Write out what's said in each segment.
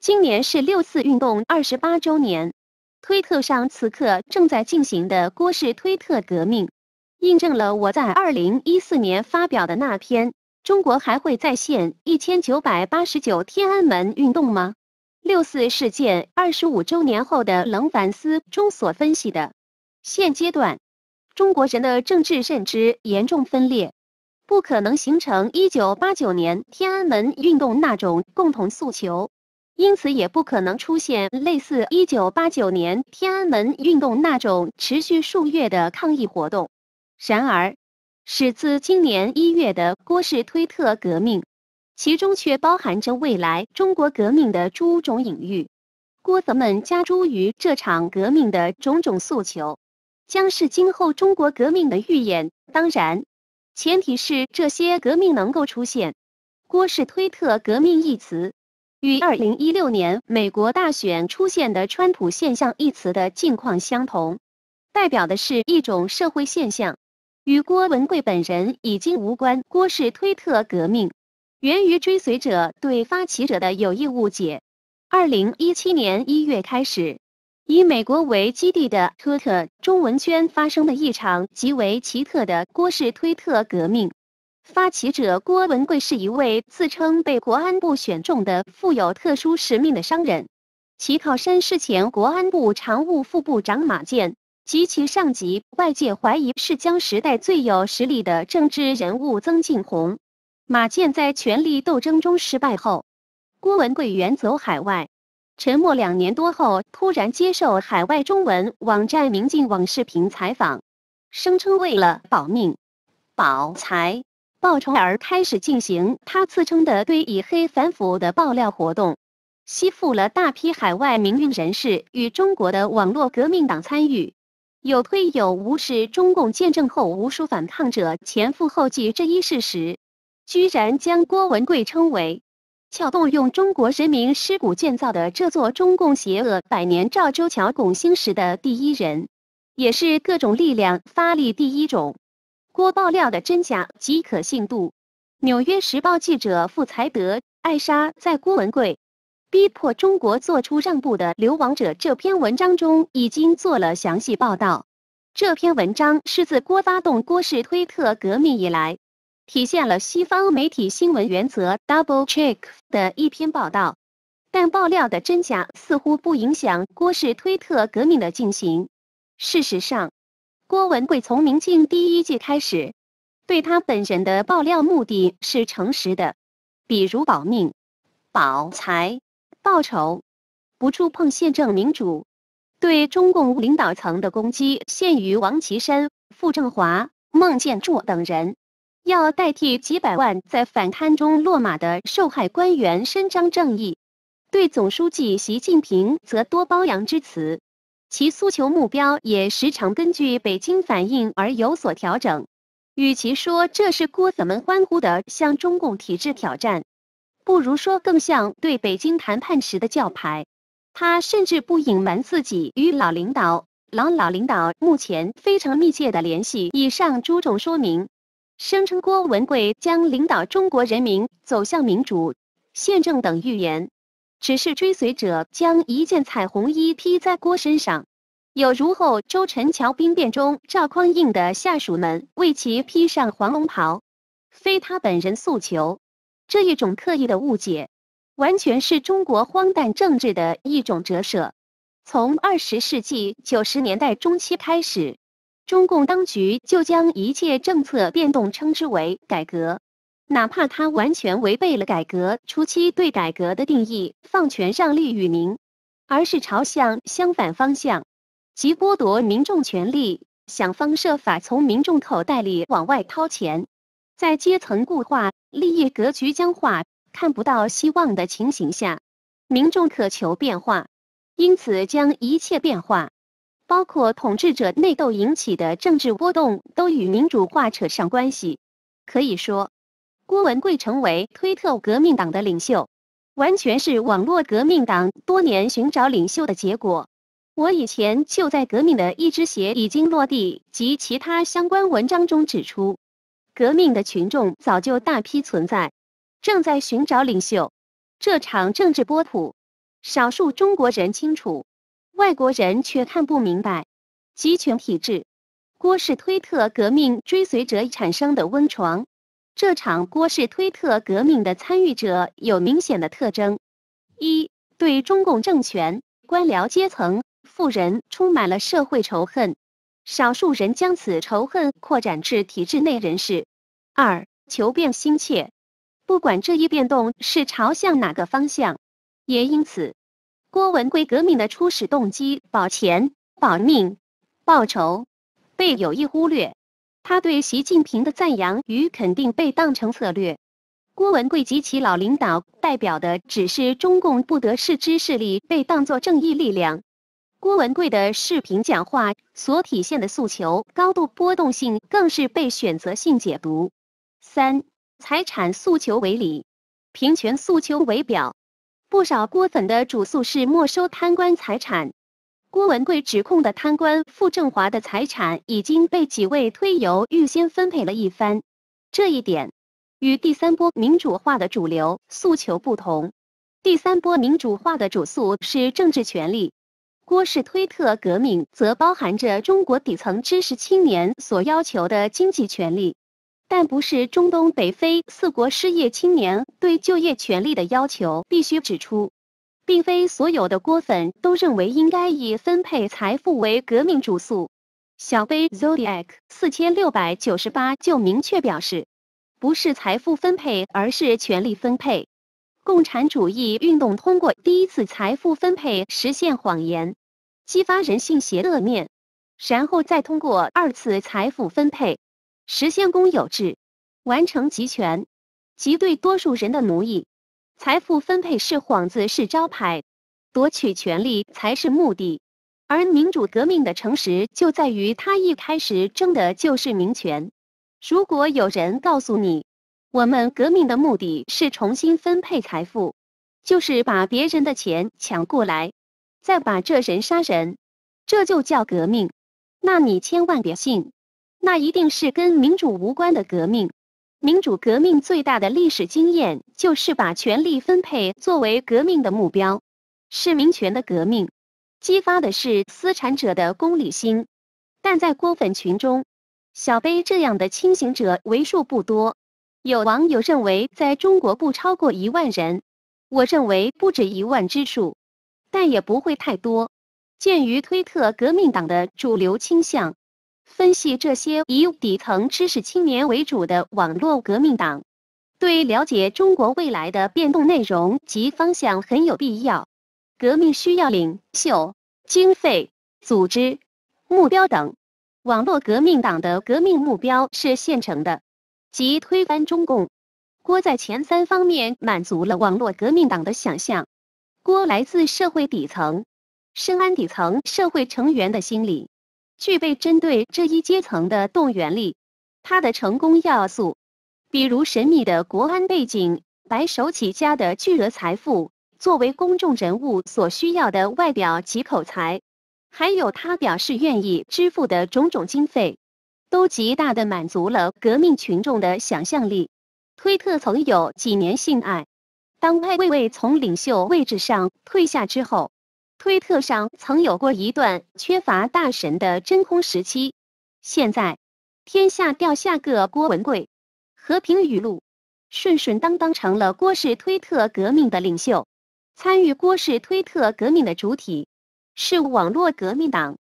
今年是六四运动二十八周年，推特上此刻正在进行的“郭氏推特革命”，印证了我在二零一四年发表的那篇《中国还会再现一千九百八十九天安门运动吗？六四事件二十五周年后的冷反思》中所分析的：现阶段，中国人的政治认知严重分裂，不可能形成一九八九年天安门运动那种共同诉求。因此，也不可能出现类似一九八九年天安门运动那种持续数月的抗议活动。然而，始自今年一月的郭氏推特革命，其中却包含着未来中国革命的诸种隐喻。郭德们加诸于这场革命的种种诉求，将是今后中国革命的预演。当然，前提是这些革命能够出现。郭氏推特革命一词。与二零一六年美国大选出现的“川普现象”一词的境况相同，代表的是一种社会现象，与郭文贵本人已经无关。郭氏推特革命源于追随者对发起者的有意误解。二零一七年一月开始，以美国为基地的推特中文圈发生的一场极为奇特的郭氏推特革命。发起者郭文贵是一位自称被国安部选中的负有特殊使命的商人，其靠山是前国安部常务副部长马健及其上级，外界怀疑是江时代最有实力的政治人物曾庆红。马健在权力斗争中失败后，郭文贵远走海外，沉默两年多后，突然接受海外中文网站明镜网视频采访，声称为了保命、保财。鲍重尔开始进行他自称的对以黑反腐的爆料活动，吸附了大批海外民运人士与中国的网络革命党参与，有推有无是中共见证后无数反抗者前赴后继这一事实，居然将郭文贵称为撬动用中国人民尸骨建造的这座中共邪恶百年赵州桥拱星石的第一人，也是各种力量发力第一种。郭爆料的真假及可信度，《纽约时报》记者傅才德·艾莎在《郭文贵逼迫中国做出让步的流亡者》这篇文章中已经做了详细报道。这篇文章是自郭发动郭氏推特革命以来，体现了西方媒体新闻原则 “double check” 的一篇报道。但爆料的真假似乎不影响郭氏推特革命的进行。事实上，郭文贵从《明镜》第一季开始，对他本人的爆料目的是诚实的，比如保命、保财、报仇，不触碰宪政民主。对中共领导层的攻击限于王岐山、傅政华、孟建柱等人，要代替几百万在反贪中落马的受害官员伸张正义。对总书记习近平，则多褒扬之词。其诉求目标也时常根据北京反应而有所调整。与其说这是郭子们欢呼的向中共体制挑战，不如说更像对北京谈判时的叫牌。他甚至不隐瞒自己与老领导、老老领导目前非常密切的联系。以上诸种说明，声称郭文贵将领导中国人民走向民主、宪政等预言。只是追随者将一件彩虹衣披在郭身上，有如后周陈桥兵变中赵匡胤的下属们为其披上黄龙袍，非他本人诉求。这一种刻意的误解，完全是中国荒诞政治的一种折射。从二十世纪九十年代中期开始，中共当局就将一切政策变动称之为改革。哪怕它完全违背了改革初期对改革的定义——放权让利与民，而是朝向相反方向，即剥夺民众权利，想方设法从民众口袋里往外掏钱。在阶层固化、利益格局僵化、看不到希望的情形下，民众渴求变化，因此将一切变化，包括统治者内斗引起的政治波动，都与民主化扯上关系。可以说。郭文贵成为推特革命党的领袖，完全是网络革命党多年寻找领袖的结果。我以前就在《革命的一只鞋已经落地》及其他相关文章中指出，革命的群众早就大批存在，正在寻找领袖。这场政治波普，少数中国人清楚，外国人却看不明白。集权体制，郭氏推特革命追随者产生的温床。这场郭氏推特革命的参与者有明显的特征：一，对中共政权、官僚阶层、富人充满了社会仇恨；少数人将此仇恨扩展至体制内人士。二，求变心切，不管这一变动是朝向哪个方向。也因此，郭文贵革命的初始动机保钱、保命、报仇，被有意忽略。他对习近平的赞扬与肯定被当成策略，郭文贵及其老领导代表的只是中共不得势之势力，被当作正义力量。郭文贵的视频讲话所体现的诉求高度波动性，更是被选择性解读。三，财产诉求为理，平权诉求为表。不少郭粉的主诉是没收贪官财产。郭文贵指控的贪官傅政华的财产已经被几位推油预先分配了一番，这一点与第三波民主化的主流诉求不同。第三波民主化的主诉是政治权利，郭氏推特革命则包含着中国底层知识青年所要求的经济权利，但不是中东北非四国失业青年对就业权利的要求。必须指出。并非所有的锅粉都认为应该以分配财富为革命主诉。小贝 Zodiac 四千六百九十八就明确表示，不是财富分配，而是权力分配。共产主义运动通过第一次财富分配实现谎言，激发人性邪恶面，然后再通过二次财富分配实现公有制，完成集权及对多数人的奴役。财富分配是幌子，是招牌，夺取权力才是目的。而民主革命的诚实就在于，他一开始争的就是民权。如果有人告诉你，我们革命的目的是重新分配财富，就是把别人的钱抢过来，再把这人杀人，这就叫革命？那你千万别信，那一定是跟民主无关的革命。民主革命最大的历史经验，就是把权力分配作为革命的目标，是民权的革命，激发的是私产者的功利心。但在郭粉群中，小杯这样的清醒者为数不多。有网友认为，在中国不超过一万人，我认为不止一万之数，但也不会太多。鉴于推特革命党的主流倾向。分析这些以底层知识青年为主的网络革命党，对了解中国未来的变动内容及方向很有必要。革命需要领袖、经费、组织、目标等。网络革命党的革命目标是现成的，即推翻中共。郭在前三方面满足了网络革命党的想象。郭来自社会底层，深谙底层社会成员的心理。具备针对这一阶层的动员力，他的成功要素，比如神秘的国安背景、白手起家的巨额财富、作为公众人物所需要的外表及口才，还有他表示愿意支付的种种经费，都极大的满足了革命群众的想象力。推特曾有几年性爱，当艾未未从领袖位置上退下之后。推特上曾有过一段缺乏大神的真空时期，现在天下掉下个郭文贵，和平语录顺顺当当成了郭氏推特革命的领袖。参与郭氏推特革命的主体是网络革命党，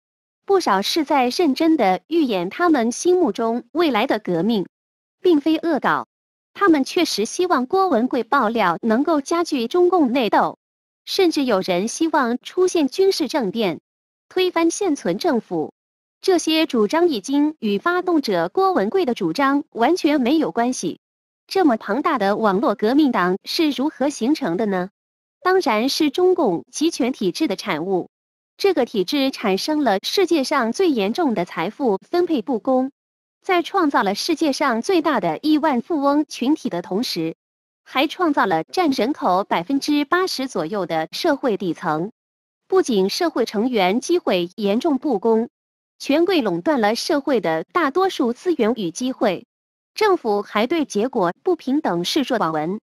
不少是在认真的预演他们心目中未来的革命，并非恶搞。他们确实希望郭文贵爆料能够加剧中共内斗。甚至有人希望出现军事政变，推翻现存政府。这些主张已经与发动者郭文贵的主张完全没有关系。这么庞大的网络革命党是如何形成的呢？当然是中共集权体制的产物。这个体制产生了世界上最严重的财富分配不公，在创造了世界上最大的亿万富翁群体的同时。还创造了占人口百分之八十左右的社会底层，不仅社会成员机会严重不公，权贵垄断了社会的大多数资源与机会，政府还对结果不平等视若罔闻，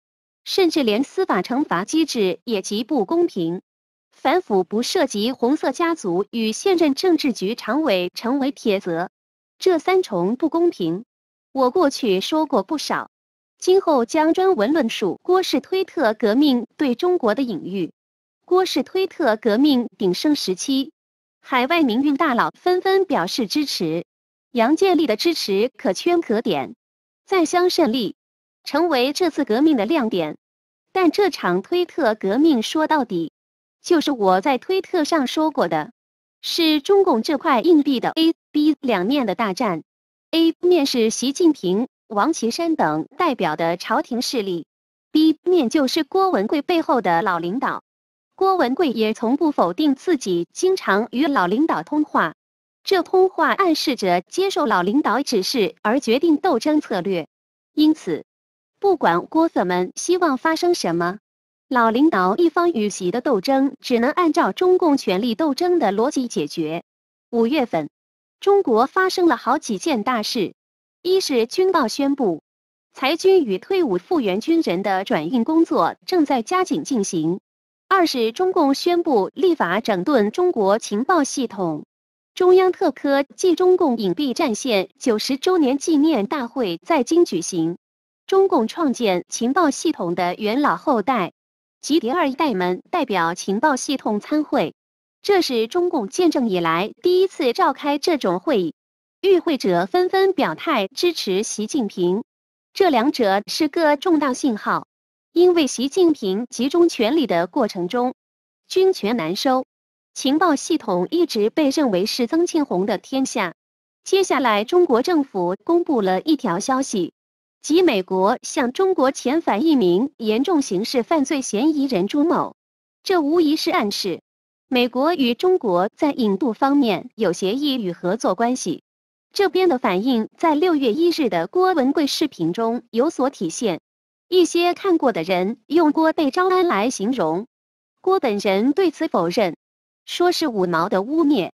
甚至连司法惩罚机制也极不公平。反腐不涉及红色家族与现任政治局常委成为铁则，这三重不公平，我过去说过不少。今后将专文论述郭氏推特革命对中国的隐喻。郭氏推特革命鼎盛时期，海外民运大佬纷纷表示支持，杨建立的支持可圈可点，在乡胜利成为这次革命的亮点。但这场推特革命说到底，就是我在推特上说过的，是中共这块硬币的 A、B 两面的大战。A 面是习近平。王岐山等代表的朝廷势力，B 面就是郭文贵背后的老领导。郭文贵也从不否定自己经常与老领导通话，这通话暗示着接受老领导指示而决定斗争策略。因此，不管郭子们希望发生什么，老领导一方与己的斗争只能按照中共权力斗争的逻辑解决。五月份，中国发生了好几件大事。一是军报宣布，裁军与退伍复员军人的转运工作正在加紧进行；二是中共宣布立法整顿中国情报系统。中央特科暨中共隐蔽战线九十周年纪念大会在京举行，中共创建情报系统的元老后代及第二代们代表情报系统参会，这是中共建政以来第一次召开这种会议。与会者纷纷表态支持习近平，这两者是个重大信号。因为习近平集中权力的过程中，军权难收，情报系统一直被认为是曾庆红的天下。接下来，中国政府公布了一条消息，即美国向中国遣返一名严重刑事犯罪嫌疑人朱某。这无疑是暗示，美国与中国在引渡方面有协议与合作关系。这边的反应在六月一日的郭文贵视频中有所体现，一些看过的人用“郭被招安”来形容，郭本人对此否认，说是五毛的污蔑。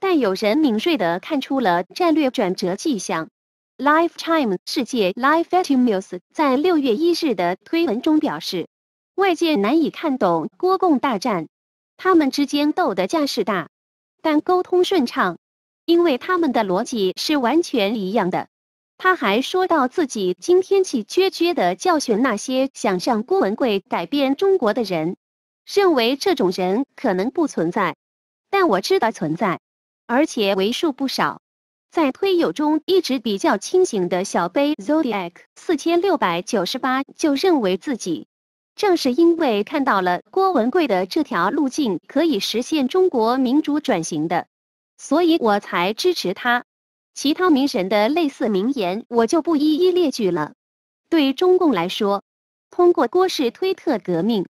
但有人敏锐地看出了战略转折迹象。Lifetime 世界 l i f e a t m e News 在六月一日的推文中表示，外界难以看懂郭共大战，他们之间斗的架势大，但沟通顺畅。因为他们的逻辑是完全一样的。他还说到自己今天气撅撅的教训那些想让郭文贵改变中国的人，认为这种人可能不存在，但我知道存在，而且为数不少。在推友中一直比较清醒的小杯 Zodiac 四千六百九十八就认为自己正是因为看到了郭文贵的这条路径可以实现中国民主转型的。所以我才支持他。其他名神的类似名言我就不一一列举了。对中共来说，通过郭氏推特革命，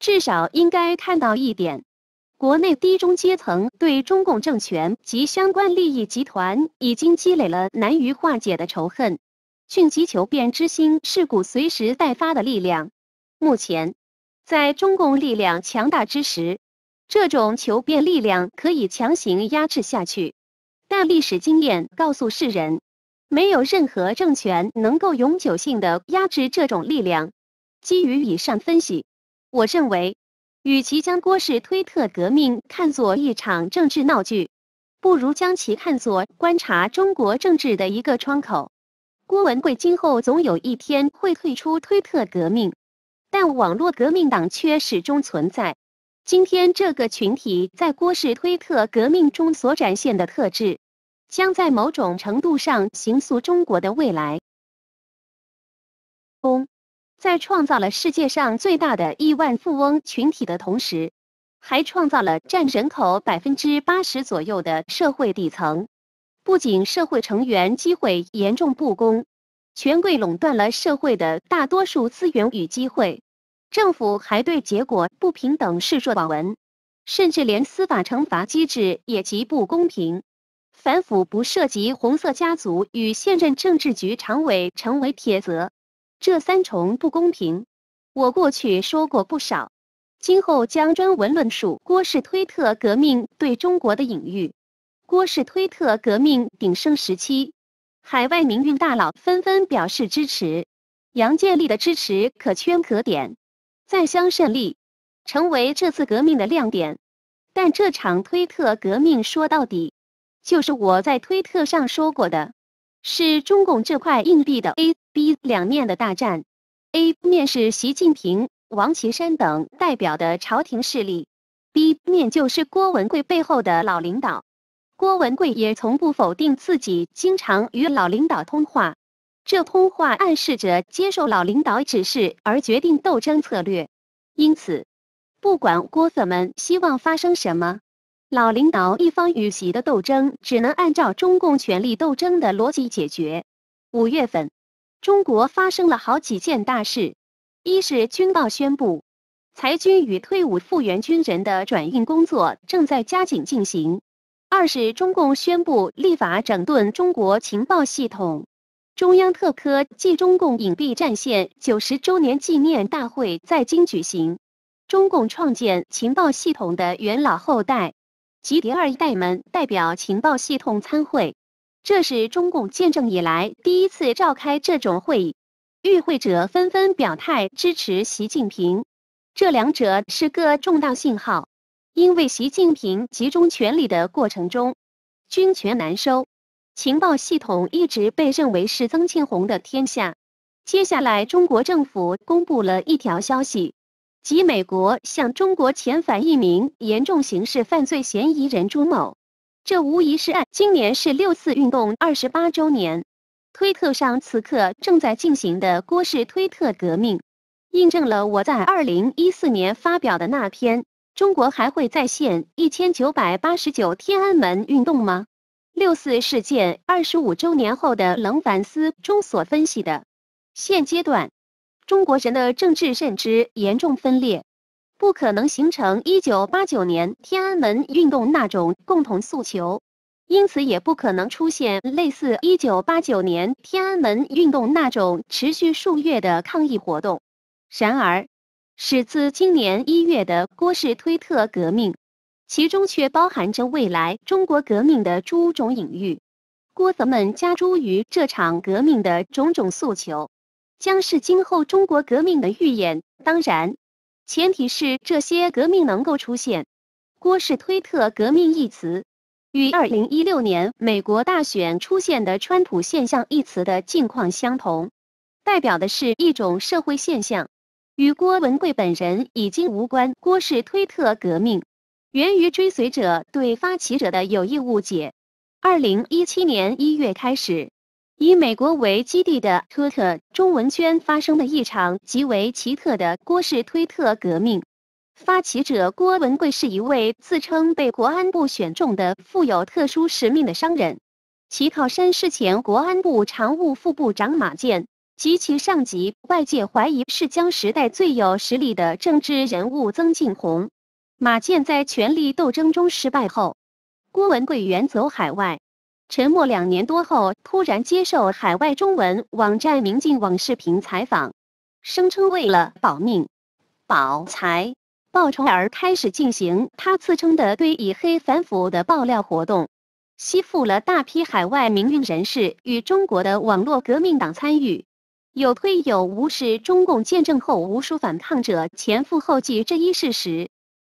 至少应该看到一点：国内低中阶层对中共政权及相关利益集团已经积累了难于化解的仇恨，迅疾求变之心是股随时待发的力量。目前，在中共力量强大之时。这种求变力量可以强行压制下去，但历史经验告诉世人，没有任何政权能够永久性的压制这种力量。基于以上分析，我认为，与其将郭氏推特革命看作一场政治闹剧，不如将其看作观察中国政治的一个窗口。郭文贵今后总有一天会退出推特革命，但网络革命党却始终存在。今天，这个群体在郭氏推特革命中所展现的特质，将在某种程度上形塑中国的未来。公在创造了世界上最大的亿万富翁群体的同时，还创造了占人口百分之八十左右的社会底层。不仅社会成员机会严重不公，权贵垄断了社会的大多数资源与机会。政府还对结果不平等视若罔闻，甚至连司法惩罚机制也极不公平。反腐不涉及红色家族与现任政治局常委成为铁则，这三重不公平，我过去说过不少，今后将专文论述。郭氏推特革命对中国的隐喻，郭氏推特革命鼎盛时期，海外民运大佬纷纷表示支持，杨建立的支持可圈可点。再相胜利，成为这次革命的亮点。但这场推特革命说到底，就是我在推特上说过的是中共这块硬币的 A、B 两面的大战。A 面是习近平、王岐山等代表的朝廷势力，B 面就是郭文贵背后的老领导。郭文贵也从不否定自己，经常与老领导通话。这通话暗示着接受老领导指示而决定斗争策略，因此，不管郭子们希望发生什么，老领导一方与其的斗争只能按照中共权力斗争的逻辑解决。五月份，中国发生了好几件大事：一是军报宣布，裁军与退伍复员军人的转运工作正在加紧进行；二是中共宣布立法整顿中国情报系统。中央特科暨中共隐蔽战线九十周年纪念大会在京举行，中共创建情报系统的元老后代及第二代们代表情报系统参会，这是中共见证以来第一次召开这种会议。与会者纷纷表态支持习近平，这两者是个重大信号，因为习近平集中权力的过程中，军权难收。情报系统一直被认为是曾庆红的天下。接下来，中国政府公布了一条消息：即美国向中国遣返一名严重刑事犯罪嫌疑人朱某。这无疑是……案。今年是六四运动二十八周年。推特上此刻正在进行的“郭氏推特革命”，印证了我在二零一四年发表的那篇《中国还会再现一千九百八十九天安门运动吗》。六四事件二十五周年后的冷反思中所分析的，现阶段中国人的政治认知严重分裂，不可能形成一九八九年天安门运动那种共同诉求，因此也不可能出现类似一九八九年天安门运动那种持续数月的抗议活动。然而，始自今年一月的郭氏推特革命。其中却包含着未来中国革命的诸种隐喻，郭泽们加诸于这场革命的种种诉求，将是今后中国革命的预演。当然，前提是这些革命能够出现。郭氏推特革命一词，与二零一六年美国大选出现的川普现象一词的境况相同，代表的是一种社会现象，与郭文贵本人已经无关。郭氏推特革命。源于追随者对发起者的有意误解。二零一七年一月开始，以美国为基地的推特中文圈发生了一场极为奇特的郭氏推特革命。发起者郭文贵是一位自称被国安部选中的负有特殊使命的商人，其靠山是前国安部常务副部长马建及其上级，外界怀疑是将时代最有实力的政治人物曾庆红。马建在权力斗争中失败后，郭文贵远走海外，沉默两年多后，突然接受海外中文网站明镜网视频采访，声称为了保命、保财、报仇而开始进行他自称的对以黑反腐的爆料活动，吸附了大批海外名运人士与中国的网络革命党参与，有推有无是中共建政后无数反抗者前赴后继这一事实。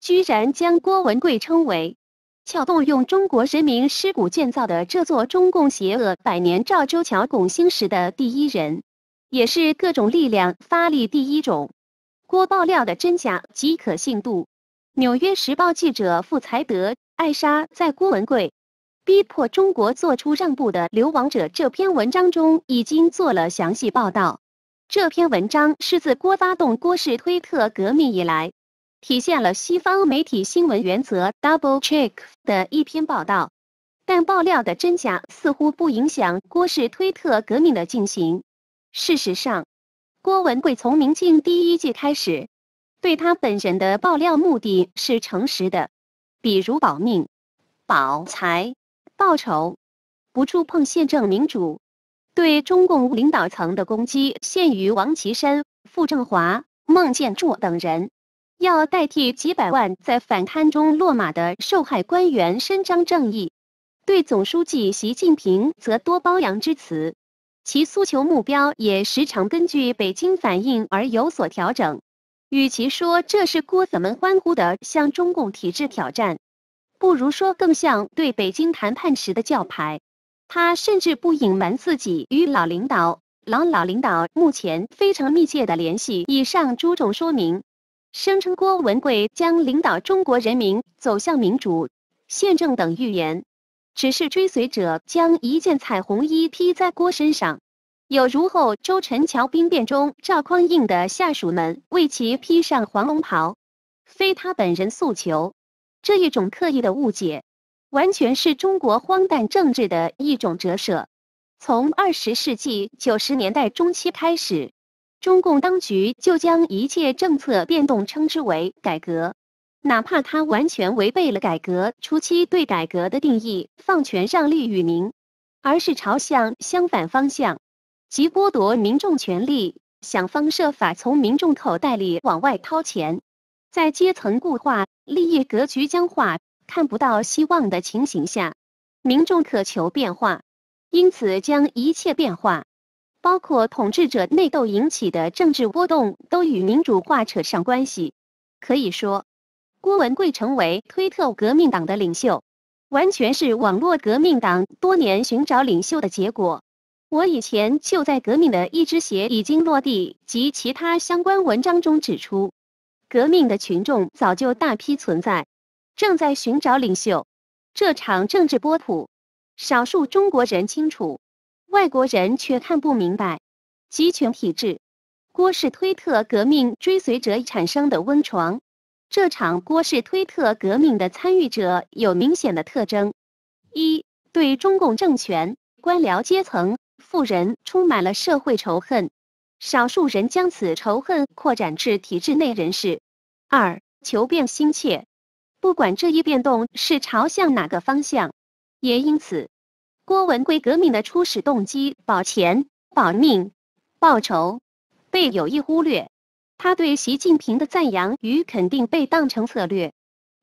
居然将郭文贵称为撬动用中国人民尸骨建造的这座中共邪恶百年赵州桥拱星石的第一人，也是各种力量发力第一种。郭爆料的真假及可信度，纽约时报记者傅才德艾莎在《郭文贵逼迫中国做出让步的流亡者》这篇文章中已经做了详细报道。这篇文章是自郭发动郭氏推特革命以来。体现了西方媒体新闻原则 Double Check 的一篇报道，但爆料的真假似乎不影响郭氏推特革命的进行。事实上，郭文贵从明镜第一季开始，对他本人的爆料目的是诚实的，比如保命、保财、报仇、不触碰宪政民主、对中共领导层的攻击限于王岐山、傅政华、孟建柱等人。要代替几百万在反贪中落马的受害官员伸张正义，对总书记习近平则多褒扬之词，其诉求目标也时常根据北京反应而有所调整。与其说这是郭子们欢呼的向中共体制挑战，不如说更像对北京谈判时的叫牌。他甚至不隐瞒自己与老领导、老老领导目前非常密切的联系。以上诸种说明。声称郭文贵将领导中国人民走向民主、宪政等预言，只是追随者将一件彩虹衣披在郭身上，有如后周陈桥兵变中赵匡胤的下属们为其披上黄龙袍，非他本人诉求。这一种刻意的误解，完全是中国荒诞政治的一种折射。从二十世纪九十年代中期开始。中共当局就将一切政策变动称之为改革，哪怕它完全违背了改革初期对改革的定义——放权让利与民，而是朝向相反方向，即剥夺民众权利，想方设法从民众口袋里往外掏钱。在阶层固化、利益格局僵化、看不到希望的情形下，民众渴求变化，因此将一切变化。包括统治者内斗引起的政治波动，都与民主化扯上关系。可以说，郭文贵成为推特革命党的领袖，完全是网络革命党多年寻找领袖的结果。我以前就在《革命的一只鞋已经落地》及其他相关文章中指出，革命的群众早就大批存在，正在寻找领袖。这场政治波普，少数中国人清楚。外国人却看不明白，集权体制，郭氏推特革命追随者产生的温床。这场郭氏推特革命的参与者有明显的特征：一，对中共政权、官僚阶层、富人充满了社会仇恨；少数人将此仇恨扩展至体制内人士。二，求变心切，不管这一变动是朝向哪个方向，也因此。郭文贵革命的初始动机保钱、保命、报仇被有意忽略，他对习近平的赞扬与肯定被当成策略。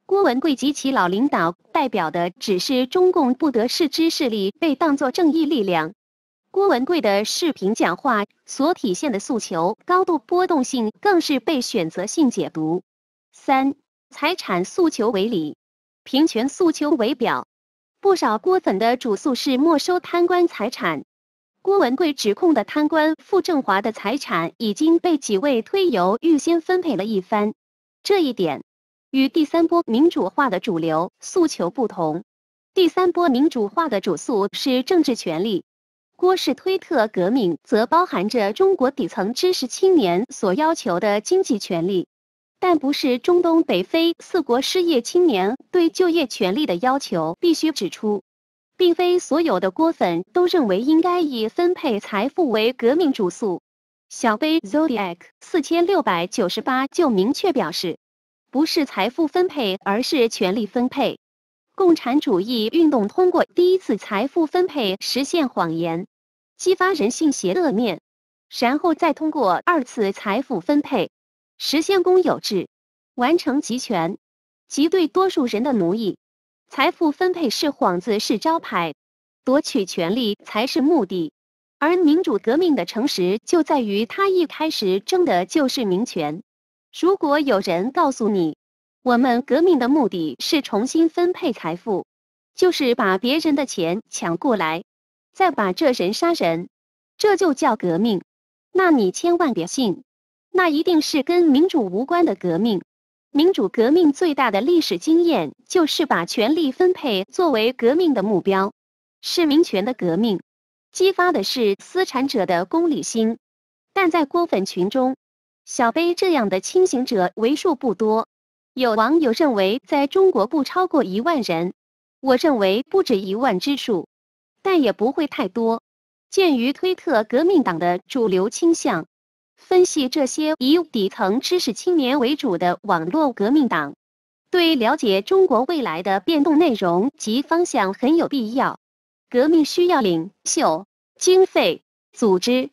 郭文贵及其老领导代表的只是中共不得势之势力，被当作正义力量。郭文贵的视频讲话所体现的诉求高度波动性，更是被选择性解读。三、财产诉求为理，平权诉求为表。不少郭粉的主诉是没收贪官财产。郭文贵指控的贪官傅政华的财产已经被几位推油预先分配了一番，这一点与第三波民主化的主流诉求不同。第三波民主化的主诉是政治权利，郭氏推特革命则包含着中国底层知识青年所要求的经济权利。但不是中东北非四国失业青年对就业权利的要求。必须指出，并非所有的国粉都认为应该以分配财富为革命主诉。小杯 Zodiac 四千六百九十八就明确表示，不是财富分配，而是权力分配。共产主义运动通过第一次财富分配实现谎言，激发人性邪恶面，然后再通过二次财富分配。实现公有制，完成集权即对多数人的奴役，财富分配是幌子是招牌，夺取权力才是目的。而民主革命的诚实就在于，他一开始争的就是民权。如果有人告诉你，我们革命的目的是重新分配财富，就是把别人的钱抢过来，再把这人杀人，这就叫革命，那你千万别信。那一定是跟民主无关的革命。民主革命最大的历史经验就是把权力分配作为革命的目标，是民权的革命，激发的是私产者的功利心。但在郭粉群中，小杯这样的清醒者为数不多。有网友认为，在中国不超过一万人，我认为不止一万之数，但也不会太多。鉴于推特革命党的主流倾向。分析这些以底层知识青年为主的网络革命党，对了解中国未来的变动内容及方向很有必要。革命需要领袖、经费、组织、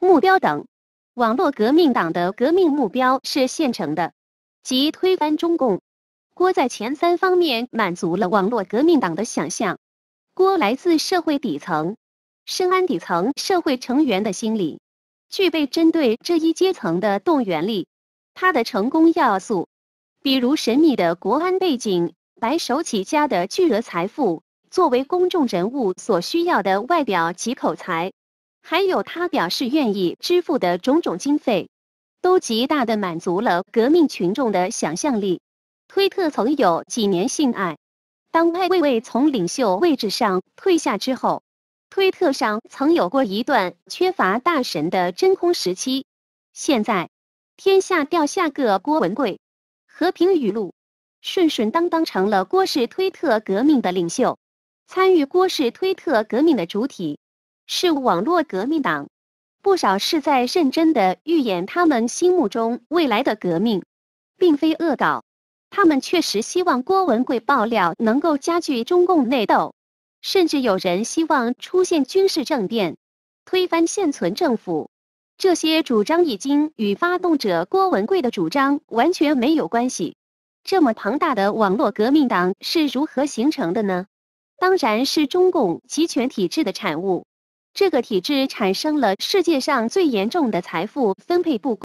目标等。网络革命党的革命目标是现成的，即推翻中共。郭在前三方面满足了网络革命党的想象。郭来自社会底层，深谙底层社会成员的心理。具备针对这一阶层的动员力，他的成功要素，比如神秘的国安背景、白手起家的巨额财富、作为公众人物所需要的外表及口才，还有他表示愿意支付的种种经费，都极大的满足了革命群众的想象力。推特曾有几年性爱，当艾未未从领袖位置上退下之后。推特上曾有过一段缺乏大神的真空时期，现在天下掉下个郭文贵，和平语录顺顺当当成了郭氏推特革命的领袖。参与郭氏推特革命的主体是网络革命党，不少是在认真的预演他们心目中未来的革命，并非恶搞。他们确实希望郭文贵爆料能够加剧中共内斗。甚至有人希望出现军事政变，推翻现存政府。这些主张已经与发动者郭文贵的主张完全没有关系。这么庞大的网络革命党是如何形成的呢？当然是中共集权体制的产物。这个体制产生了世界上最严重的财富分配不公。